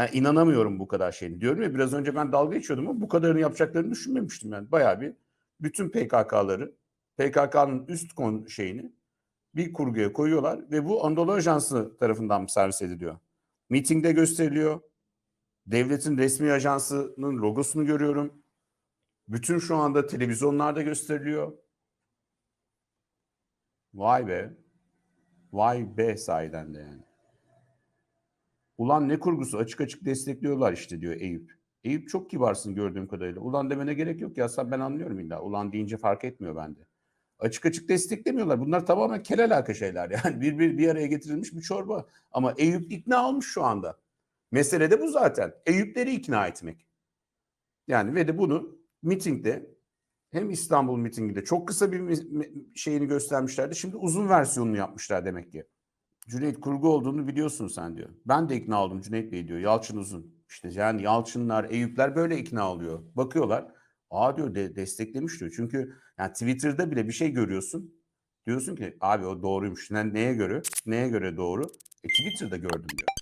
Yani inanamıyorum bu kadar şeyin. Diyorum ya biraz önce ben dalga geçiyordum ama bu kadarını yapacaklarını düşünmemiştim yani. Bayağı bir bütün PKK'ları, PKK'nın üst kon şeyini bir kurguya koyuyorlar ve bu Anadolu Ajansı tarafından servis ediliyor. Meetingde gösteriliyor. Devletin resmi ajansının logosunu görüyorum. Bütün şu anda televizyonlarda gösteriliyor. Vay be. Vay be sahiden de yani. Ulan ne kurgusu açık açık destekliyorlar işte diyor Eyüp. Eyüp çok kibarsın gördüğüm kadarıyla. Ulan demene gerek yok ya sen ben anlıyorum illa. Ulan deyince fark etmiyor bende. Açık açık desteklemiyorlar. Bunlar tamamen kel alaka şeyler yani. Bir, bir, bir araya getirilmiş bir çorba. Ama Eyüp ikna olmuş şu anda. Mesele de bu zaten. Eyüpleri ikna etmek. Yani ve de bunu mitingde hem İstanbul mitinginde çok kısa bir şeyini göstermişlerdi. Şimdi uzun versiyonunu yapmışlar demek ki. Cüneyt kurgu olduğunu biliyorsun sen diyor. Ben de ikna oldum Cüneyt Bey diyor. Yalçın Uzun. İşte yani Yalçınlar, Eyüpler böyle ikna oluyor. Bakıyorlar. Aa diyor de desteklemiş diyor. Çünkü yani Twitter'da bile bir şey görüyorsun. Diyorsun ki abi o doğruymuş. Yani neye göre? Neye göre doğru? E Twitter'da gördüm diyor.